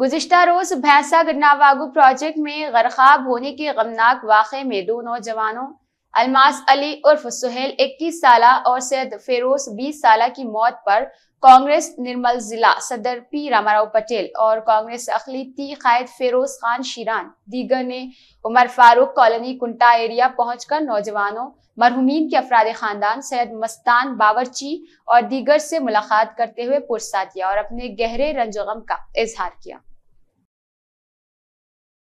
गुजशत रोज भैंसा नावागू प्रोजेक्ट में गरखाब होने के गमनाक वाक़े में दो नौजवानों अलमास अली उर्फ सुहेल 21 साल और सैद फेरोज 20 साल की मौत पर कांग्रेस निर्मल जिला सदर पी रामाराव पटेल और कांग्रेस अखिलती कायद फेरोज खान शीरान दीगर ने उमर फारूक कॉलोनी कुंटा एरिया पहुंचकर नौजवानों मरहुमीन के अफराद खानदान सैद मस्तान बावरची और दीगर से मुलाकात करते हुए पुरसा किया और अपने गहरे रंजगम का इजहार किया